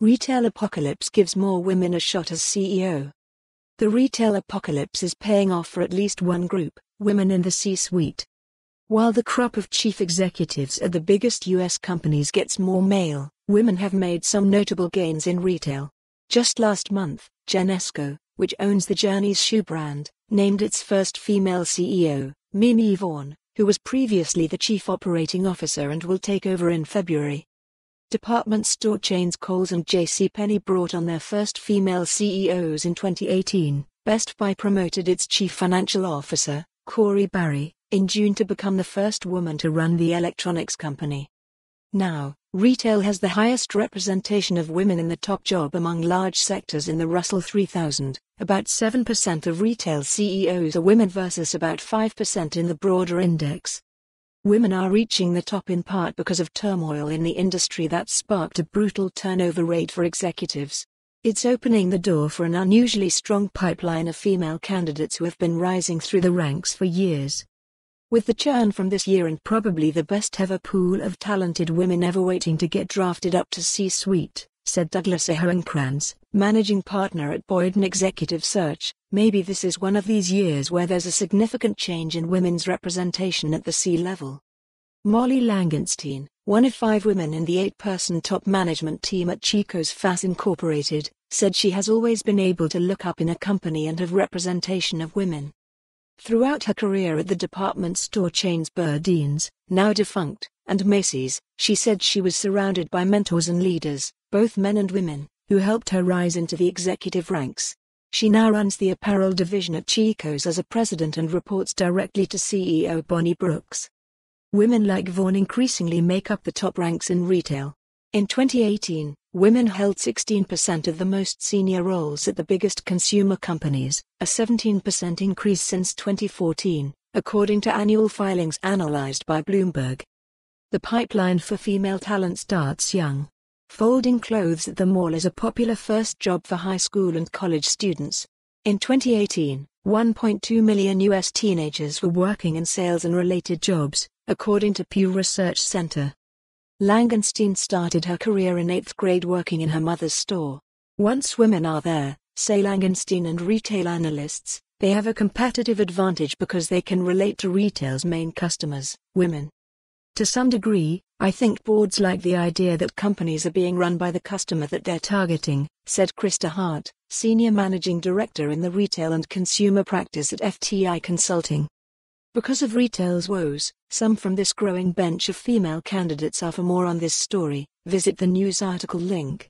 Retail apocalypse gives more women a shot as CEO. The retail apocalypse is paying off for at least one group, women in the C-suite. While the crop of chief executives at the biggest U.S. companies gets more male, women have made some notable gains in retail. Just last month, Genesco, which owns the Journeys shoe brand, named its first female CEO, Mimi Vaughn, who was previously the chief operating officer and will take over in February. Department store chains Kohl's and JCPenney brought on their first female CEOs in 2018. Best Buy promoted its chief financial officer, Corey Barry, in June to become the first woman to run the electronics company. Now, retail has the highest representation of women in the top job among large sectors in the Russell 3000. About 7% of retail CEOs are women versus about 5% in the broader index. Women are reaching the top in part because of turmoil in the industry that sparked a brutal turnover rate for executives. It's opening the door for an unusually strong pipeline of female candidates who have been rising through the ranks for years. With the churn from this year and probably the best ever pool of talented women ever waiting to get drafted up to C suite, said Douglas Ehrenkrantz, managing partner at Boyd and Executive Search, maybe this is one of these years where there's a significant change in women's representation at the C level. Molly Langenstein, one of five women in the eight person top management team at Chico's FAS Incorporated, said she has always been able to look up in a company and have representation of women. Throughout her career at the department store chains Burdines, now defunct, and Macy's, she said she was surrounded by mentors and leaders, both men and women who helped her rise into the executive ranks. She now runs the apparel division at Chico's as a president and reports directly to CEO Bonnie Brooks. Women like Vaughn increasingly make up the top ranks in retail. In 2018, women held 16% of the most senior roles at the biggest consumer companies, a 17% increase since 2014, according to annual filings analyzed by Bloomberg. The pipeline for female talent starts young. Folding clothes at the mall is a popular first job for high school and college students. In 2018, 1.2 million U.S. teenagers were working in sales and related jobs, according to Pew Research Center. Langenstein started her career in eighth grade working in her mother's store. Once women are there, say Langenstein and retail analysts, they have a competitive advantage because they can relate to retail's main customers, women. To some degree, I think boards like the idea that companies are being run by the customer that they're targeting, said Krista Hart, Senior Managing Director in the Retail and Consumer Practice at FTI Consulting. Because of retail's woes, some from this growing bench of female candidates are for more on this story, visit the news article link.